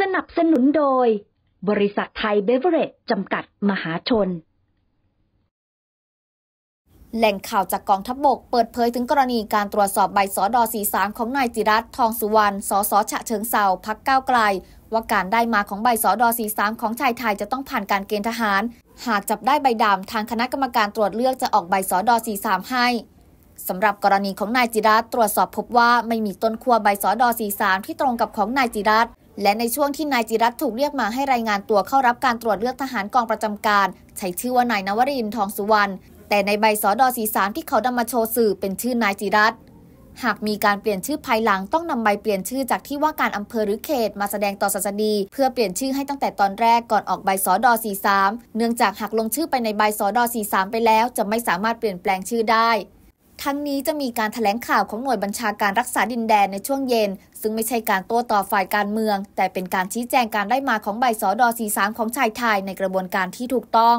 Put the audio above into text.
สนับสนุนโดย บริษัทไทยเบเวอร์เรจจำกัดมหาชน แหล่งข่าวจากกองทัพบบกเปิดเผยถึงกรณีการตรวจสอบใบสอดอามของนายจิรัตทองสุวรรณ สสฉะเชิงเซาพักก้าวไกล ว่าการได้มาของใบสอดอามของชายไทยจะต้องผ่านการเกณฑ์ทหาร หากจับได้ใบดำทางคณะกรรมการตรวจเลือกจะออกใบสอดอามให้สำหรับกรณีของนายจิรัตตรวจสอบพบว่าไม่มีต้นขั้วใบสอดอามที่ตรงกับของนายจิรัตและในช่วงที่นายจิรัตถูกเรียกมาให้รายงานตัวเข้ารับการตรวจเลือกทหารกองประจำการ ใช้ชื่อว่านายนวรินทองสุวรรณ แต่ในใบสอดอสีสามที่เขานำมาโชว์สื่อเป็นชื่อนายจิรัตหากมีการเปลี่ยนชื่อภายหลังต้องนำใบเปลี่ยนชื่อจากที่ว่าการ อำเภอหรือเขตมาแสดงต่อศาสดีเพื่อเปลี่ยนชื่อให้ตั้งแต่ตอนแรกก่อนออกใบสอดอามเนื่องจากหากลงชื่อไปในใบสอดอามไปแล้วจะไม่สามารถเปลี่ยนแปลงชื่อได้ทั้งนี้จะมีการถแถลงข่าวของหน่วยบัญชาการรักษาดินแดนในช่วงเย็น ซึ่งไม่ใช่การโต้ตอบฝ่ายการเมือง แต่เป็นการชี้แจงการได้มาของใบสอดอามของชายไทยในกระบวนการที่ถูกต้อง